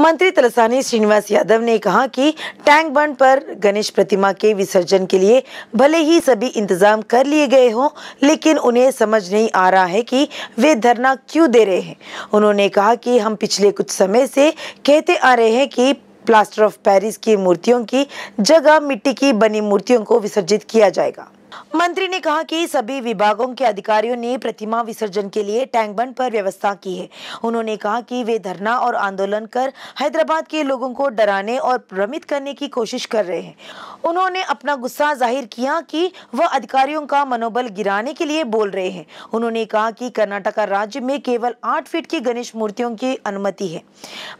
मंत्री तलसानी श्रीनिवास यादव ने कहा कि टैंक बंड पर गणेश प्रतिमा के विसर्जन के लिए भले ही सभी इंतजाम कर लिए गए हों लेकिन उन्हें समझ नहीं आ रहा है कि वे धरना क्यों दे रहे हैं उन्होंने कहा कि हम पिछले कुछ समय से कहते आ रहे हैं कि प्लास्टर ऑफ पेरिस की मूर्तियों की जगह मिट्टी की बनी मूर्तियों को विसर्जित किया जाएगा मंत्री ने कहा कि सभी विभागों के अधिकारियों ने प्रतिमा विसर्जन के लिए टैंक बंड पर व्यवस्था की है उन्होंने कहा कि वे धरना और आंदोलन कर हैदराबाद के लोगों को डराने और भ्रमित करने की कोशिश कर रहे हैं उन्होंने अपना गुस्सा जाहिर किया कि वह अधिकारियों का मनोबल गिराने के लिए बोल रहे हैं उन्होंने कहा कि कर्नाटका राज्य में केवल आठ फीट की गणेश मूर्तियों की अनुमति है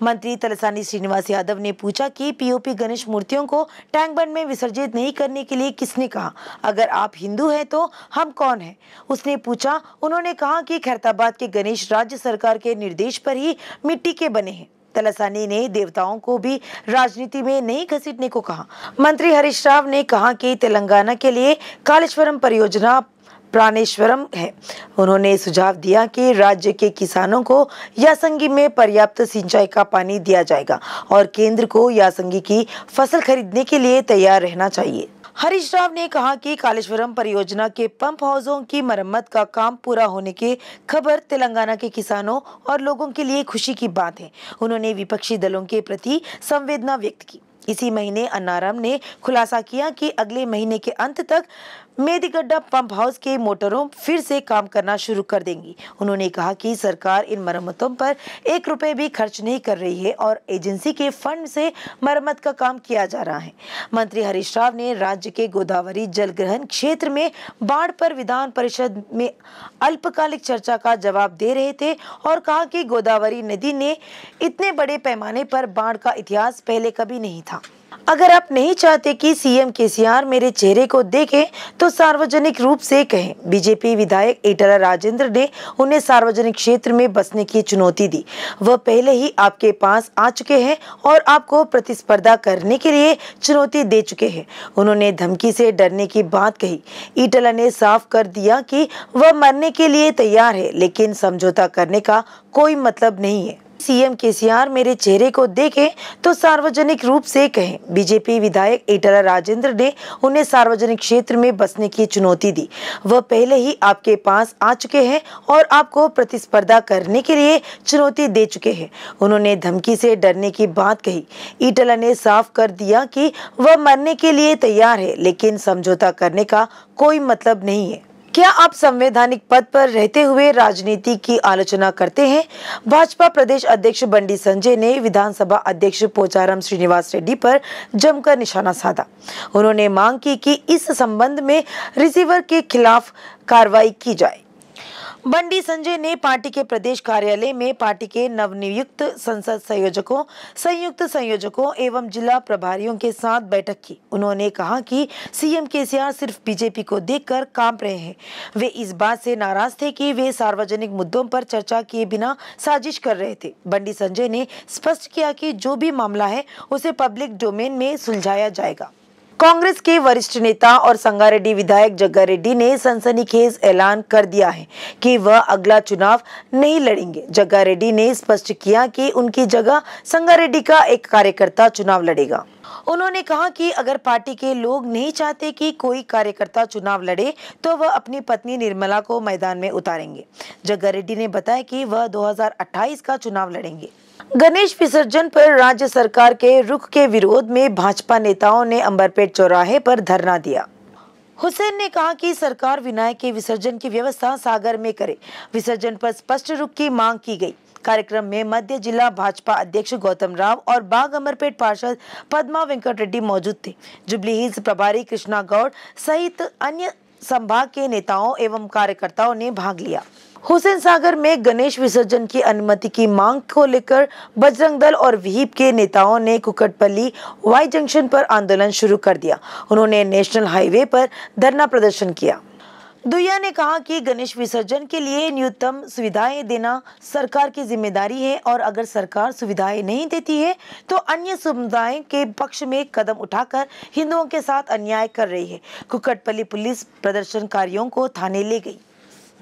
मंत्री तलसानी श्रीनिवास यादव ने पूछा की पीओपी गणेश मूर्तियों को टैंक बंड में विसर्जित नहीं करने के लिए किसने कहा अगर आप हिंदू हैं तो हम कौन हैं उसने पूछा उन्होंने कहा कि खैरताबाद के गणेश राज्य सरकार के निर्देश पर ही मिट्टी के बने हैं तलासानी ने देवताओं को भी राजनीति में नहीं घसीटने को कहा मंत्री हरीश राव ने कहा कि तेलंगाना के लिए कालेश्वरम परियोजना प्राणेश्वरम है उन्होंने सुझाव दिया कि राज्य के किसानों को यासंगी में पर्याप्त सिंचाई का पानी दिया जाएगा और केंद्र को यासंगी की फसल खरीदने के लिए तैयार रहना चाहिए हरीश राव ने कहा कि कालेश्वरम परियोजना के पंप हाउसों की मरम्मत का काम पूरा होने की खबर तेलंगाना के किसानों और लोगों के लिए खुशी की बात है उन्होंने विपक्षी दलों के प्रति संवेदना व्यक्त की इसी महीने अन्नाराम ने खुलासा किया कि अगले महीने के अंत तक गड्ढा पंप हाउस के मोटरों फिर से काम करना शुरू कर देंगी उन्होंने कहा कि सरकार इन मरम्मतों पर एक रुपए भी खर्च नहीं कर रही है और एजेंसी के फंड से मरम्मत का काम किया जा रहा है मंत्री हरीश राव ने राज्य के गोदावरी जल ग्रहण क्षेत्र में बाढ़ पर विधान परिषद में अल्पकालिक चर्चा का जवाब दे रहे थे और कहा कि गोदावरी नदी ने इतने बड़े पैमाने पर बाढ़ का इतिहास पहले कभी नहीं था अगर आप नहीं चाहते कि सीएम केसीआर मेरे चेहरे को देखें तो सार्वजनिक रूप से कहें बीजेपी विधायक एटला राजेंद्र ने उन्हें सार्वजनिक क्षेत्र में बसने की चुनौती दी वह पहले ही आपके पास आ चुके हैं और आपको प्रतिस्पर्धा करने के लिए चुनौती दे चुके हैं उन्होंने धमकी से डरने की बात कही ईटला ने साफ कर दिया कि वह मरने के लिए तैयार है लेकिन समझौता करने का कोई मतलब नहीं है सीएम केसीआर मेरे चेहरे को देखें तो सार्वजनिक रूप से कहें बीजेपी विधायक एटाला राजेंद्र ने उन्हें सार्वजनिक क्षेत्र में बसने की चुनौती दी वह पहले ही आपके पास आ चुके हैं और आपको प्रतिस्पर्धा करने के लिए चुनौती दे चुके हैं उन्होंने धमकी से डरने की बात कही ईटला ने साफ कर दिया कि वह मरने के लिए तैयार है लेकिन समझौता करने का कोई मतलब नहीं है क्या आप संवैधानिक पद पर रहते हुए राजनीति की आलोचना करते हैं भाजपा प्रदेश अध्यक्ष बंडी संजय ने विधानसभा अध्यक्ष पोचाराम श्रीनिवास रेड्डी पर जमकर निशाना साधा उन्होंने मांग की कि इस संबंध में रिसीवर के खिलाफ कार्रवाई की जाए बंडी संजय ने पार्टी के प्रदेश कार्यालय में पार्टी के नवनियुक्त संसद संयोजकों संयुक्त संयोजकों एवं जिला प्रभारियों के साथ बैठक की उन्होंने कहा कि सीएम केसीआर सिर्फ बीजेपी को देखकर कांप रहे हैं वे इस बात से नाराज थे कि वे सार्वजनिक मुद्दों पर चर्चा किए बिना साजिश कर रहे थे बंडी संजय ने स्पष्ट किया कि जो भी मामला है उसे पब्लिक डोमेन में सुलझाया जाएगा कांग्रेस के वरिष्ठ नेता और संगारेड्डी विधायक जग्गा रेड्डी ने सनसनीखेज ऐलान कर दिया है कि वह अगला चुनाव नहीं लड़ेंगे जग्गा रेड्डी ने स्पष्ट किया कि उनकी जगह संगारेड्डी का एक कार्यकर्ता चुनाव लड़ेगा उन्होंने कहा कि अगर पार्टी के लोग नहीं चाहते कि कोई कार्यकर्ता चुनाव लड़े तो वह अपनी पत्नी निर्मला को मैदान में उतारेंगे जग्गा रेड्डी ने बताया कि वह दो का चुनाव लड़ेंगे गणेश विसर्जन पर राज्य सरकार के रुख के विरोध में भाजपा नेताओं ने अंबरपेट चौराहे पर धरना दिया हुसैन ने कहा कि सरकार विनायक के विसर्जन की व्यवस्था सागर में करे विसर्जन पर स्पष्ट रुख की मांग की गई कार्यक्रम में मध्य जिला भाजपा अध्यक्ष गौतम राव और बाघ अमरपेट पार्षद पद्मा वेंकट रेड्डी मौजूद थे जुबली हिल्स प्रभारी कृष्णा गौड़ सहित अन्य संभाग के नेताओं एवं कार्यकर्ताओं ने भाग लिया हुसैन सागर में गणेश विसर्जन की अनुमति की मांग को लेकर बजरंग दल और वहीप के नेताओं ने कुकटपल्ली वाई जंक्शन पर आंदोलन शुरू कर दिया उन्होंने नेशनल हाईवे पर धरना प्रदर्शन किया दुया ने कहा कि गणेश विसर्जन के लिए न्यूनतम सुविधाएं देना सरकार की जिम्मेदारी है और अगर सरकार सुविधाएं नहीं देती है तो अन्य समुदाय के पक्ष में कदम उठाकर हिंदुओं के साथ अन्याय कर रही है कुकटपल्ली पुलिस प्रदर्शनकारियों को थाने ले गई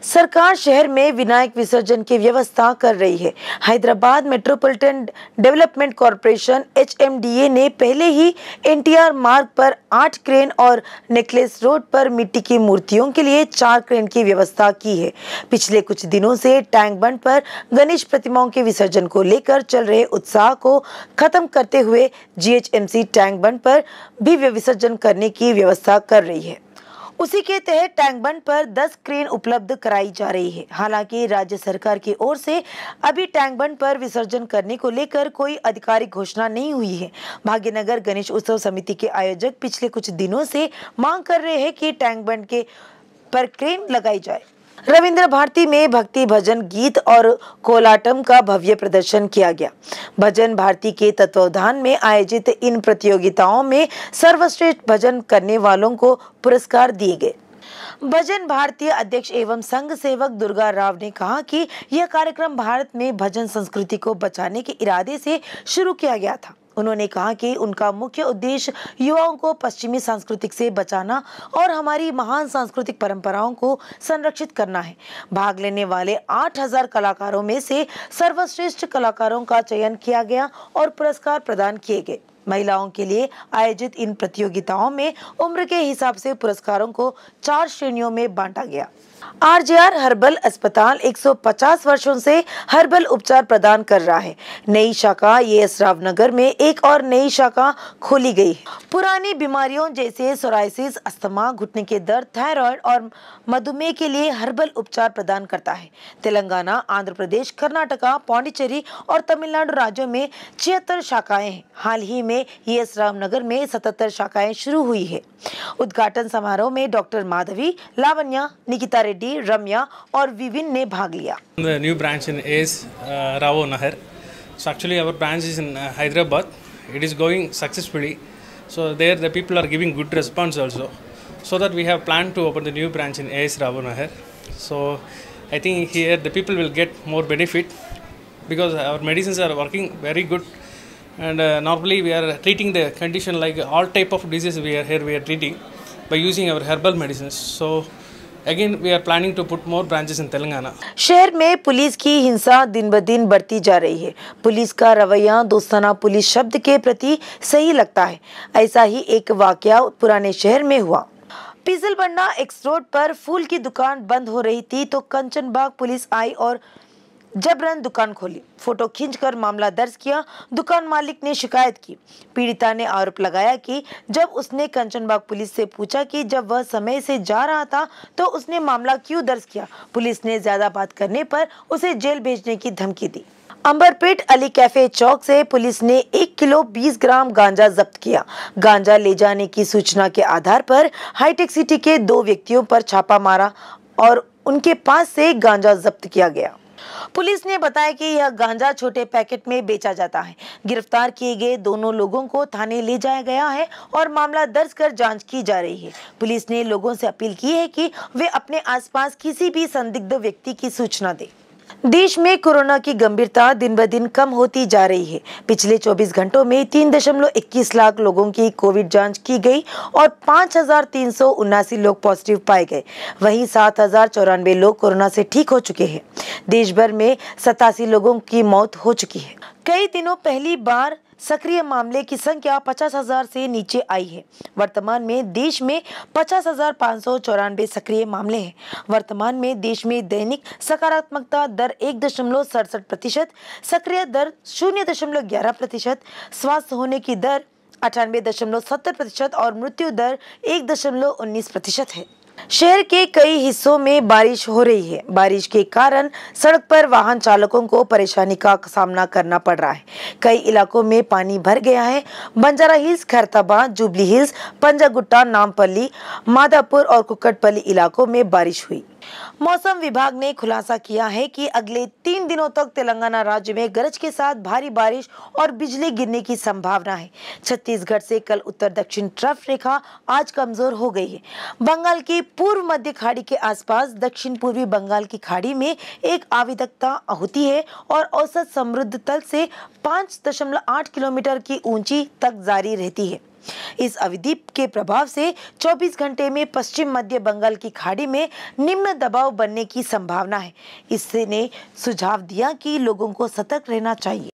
सरकार शहर में विनायक विसर्जन की व्यवस्था कर रही है Hyderabad metropolitan development corporation H ने पहले ही एनटीआर मार्ग पर आठ क्रेन और नेकलेस रोड पर मिट्टी की मूर्तियों के लिए चार क्रेन की व्यवस्था की है पिछले कुछ दिनों से टैंक बंड पर गणेश प्रतिमाओं के विसर्जन को लेकर चल रहे उत्साह को खत्म करते हुए जी टैंक बंड पर भी विसर्जन करने की व्यवस्था कर रही है उसी के तहत टैंक बंड पर 10 क्रेन उपलब्ध कराई जा रही है हालांकि राज्य सरकार की ओर से अभी टैंक बंड पर विसर्जन करने को लेकर कोई आधिकारिक घोषणा नहीं हुई है भाग्यनगर गणेश उत्सव समिति के आयोजक पिछले कुछ दिनों से मांग कर रहे हैं कि टैंक बंड के पर क्रेन लगाई जाए रविंद्र भारती में भक्ति भजन गीत और कोलाटम का भव्य प्रदर्शन किया गया भजन भारती के तत्वावधान में आयोजित इन प्रतियोगिताओं में सर्वश्रेष्ठ भजन करने वालों को पुरस्कार दिए गए भजन भारतीय अध्यक्ष एवं संघ सेवक दुर्गा राव ने कहा कि यह कार्यक्रम भारत में भजन संस्कृति को बचाने के इरादे से शुरू किया गया था उन्होंने कहा कि उनका मुख्य उद्देश्य युवाओं को पश्चिमी सांस्कृतिक से बचाना और हमारी महान सांस्कृतिक परंपराओं को संरक्षित करना है भाग लेने वाले 8000 कलाकारों में से सर्वश्रेष्ठ कलाकारों का चयन किया गया और पुरस्कार प्रदान किए गए महिलाओं के लिए आयोजित इन प्रतियोगिताओं में उम्र के हिसाब से पुरस्कारों को चार श्रेणियों में बांटा गया आरजेआर हर्बल अस्पताल 150 वर्षों से हर्बल उपचार प्रदान कर रहा है नई शाखा ये रावनगर नगर में एक और नई शाखा खोली गई पुरानी बीमारियों जैसे सोराइसिस अस्थमा घुटने के दर्द थायराइड और मधुमेह के लिए हर्बल उपचार प्रदान करता है तेलंगाना आंध्र प्रदेश कर्नाटका पौंडीचेरी और तमिलनाडु राज्यों में छिहत्तर शाखाएं हैं हाल ही में ये रामनगर में सतहत्तर शाखाएं शुरू हुई है उद्घाटन समारोह में डॉक्टर माधवी लावण्या निकिता रेड्डी रम्या और विविन ने भाग लिया new branch in S R Nagar so actually our branch is in Hyderabad it is going successfully so there the people are giving good response also so that we have plan to open the new branch in S R Nagar so I think here the people will get more benefit because our medicine are working very good and normally we are treating the condition like all type of disease we are here we are treating by using our herbal medicines so again we are planning to put more branches in Telangana शहर में police की हिंसा दिन ब दिन बढ़ती जा रही है पुलिस का रवैया दोस्ताना पुलिस शब्द के प्रति सही लगता है ऐसा ही एक वाक्य पुराने शहर में हुआ पिजल बन्ना एक्स रोड पर फूल की दुकान बंद हो रही थी तो कंचनबाग पुलिस आई और जबरन दुकान खोली फोटो खींचकर मामला दर्ज किया दुकान मालिक ने शिकायत की पीड़िता ने आरोप लगाया कि जब उसने कंचनबाग पुलिस से पूछा कि जब वह समय से जा रहा था तो उसने मामला क्यों दर्ज किया पुलिस ने ज्यादा बात करने पर उसे जेल भेजने की धमकी दी अंबरपेट अली कैफे चौक से पुलिस ने एक किलो 20 ग्राम गांजा जब्त किया गांजा ले जाने की सूचना के आधार पर हाईटेक सिटी के दो व्यक्तियों पर छापा मारा और उनके पास से गांजा जब्त किया गया पुलिस ने बताया कि यह गांजा छोटे पैकेट में बेचा जाता है गिरफ्तार किए गए दोनों लोगों को थाने ले जाया गया है और मामला दर्ज कर जांच की जा रही है पुलिस ने लोगों से अपील की है कि वे अपने आसपास किसी भी संदिग्ध व्यक्ति की सूचना दें देश में कोरोना की गंभीरता दिन ब दिन कम होती जा रही है पिछले 24 घंटों में तीन दशमलव इक्कीस लाख लोगों की कोविड जांच की गई और पाँच लोग पॉजिटिव पाए गए वहीं सात लोग कोरोना से ठीक हो चुके हैं देश भर में सतासी लोगों की मौत हो चुकी है कई दिनों पहली बार सक्रिय मामले की संख्या पचास हजार से नीचे आई है वर्तमान में देश में पचास हजार पाँच सौ चौरानबे सक्रिय मामले हैं वर्तमान में देश में दैनिक सकारात्मकता दर एक दशमलव सड़सठ प्रतिशत सक्रिय दर शून्य दशमलव ग्यारह प्रतिशत स्वस्थ होने की दर अठानवे दशमलव सत्तर प्रतिशत और मृत्यु दर एक दशमलव उन्नीस प्रतिशत है शहर के कई हिस्सों में बारिश हो रही है बारिश के कारण सड़क पर वाहन चालकों को परेशानी का सामना करना पड़ रहा है कई इलाकों में पानी भर गया है Banjara Hills Khairatabad Jubilee Hills Panjagutta Nampally Madhapur और कुकटपल्ली इलाकों में बारिश हुई मौसम विभाग ने खुलासा किया है कि अगले तीन दिनों तक तेलंगाना राज्य में गरज के साथ भारी बारिश और बिजली गिरने की संभावना है छत्तीसगढ़ से कल उत्तर दक्षिण ट्रफ रेखा आज कमजोर हो गई है बंगाल की पूर्व मध्य खाड़ी के आसपास दक्षिण पूर्वी बंगाल की खाड़ी में एक आविधकता होती है और औसत समृद्ध तल से पाँच किलोमीटर की ऊंची तक जारी रहती है इस अवधि के प्रभाव से 24 घंटे में पश्चिम मध्य बंगाल की खाड़ी में निम्न दबाव बनने की संभावना है इससे ने सुझाव दिया कि लोगों को सतर्क रहना चाहिए